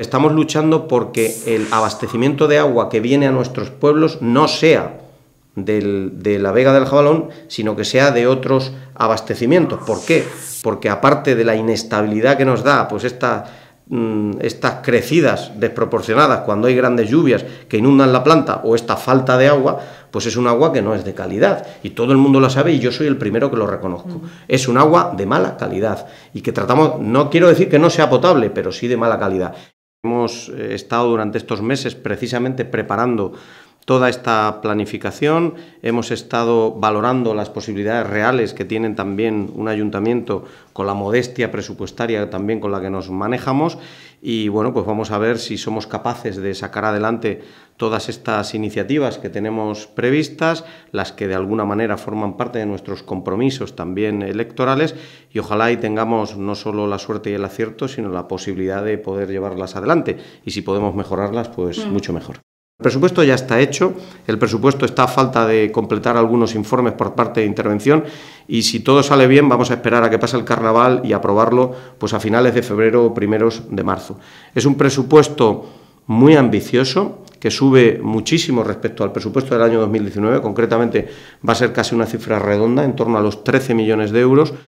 Estamos luchando porque el abastecimiento de agua que viene a nuestros pueblos no sea de la Vega del Jabalón, sino que sea de otros abastecimientos. ¿Por qué? Porque aparte de la inestabilidad que nos da, pues esta, mm, estas crecidas desproporcionadas cuando hay grandes lluvias que inundan la planta o esta falta de agua, pues es un agua que no es de calidad y todo el mundo lo sabe y yo soy el primero que lo reconozco. Es un agua de mala calidad y que tratamos, no quiero decir que no sea potable, pero sí de mala calidad. Hemos eh, estado durante estos meses precisamente preparando toda esta planificación, hemos estado valorando las posibilidades reales que tienen también un ayuntamiento con la modestia presupuestaria también con la que nos manejamos y bueno, pues vamos a ver si somos capaces de sacar adelante todas estas iniciativas que tenemos previstas, las que de alguna manera forman parte de nuestros compromisos también electorales y ojalá y tengamos no solo la suerte y el acierto, sino la posibilidad de poder llevarlas adelante y si podemos mejorarlas, pues mm. mucho mejor. El presupuesto ya está hecho, el presupuesto está a falta de completar algunos informes por parte de intervención y si todo sale bien vamos a esperar a que pase el carnaval y aprobarlo pues a finales de febrero o primeros de marzo. Es un presupuesto muy ambicioso que sube muchísimo respecto al presupuesto del año 2019, concretamente va a ser casi una cifra redonda, en torno a los 13 millones de euros.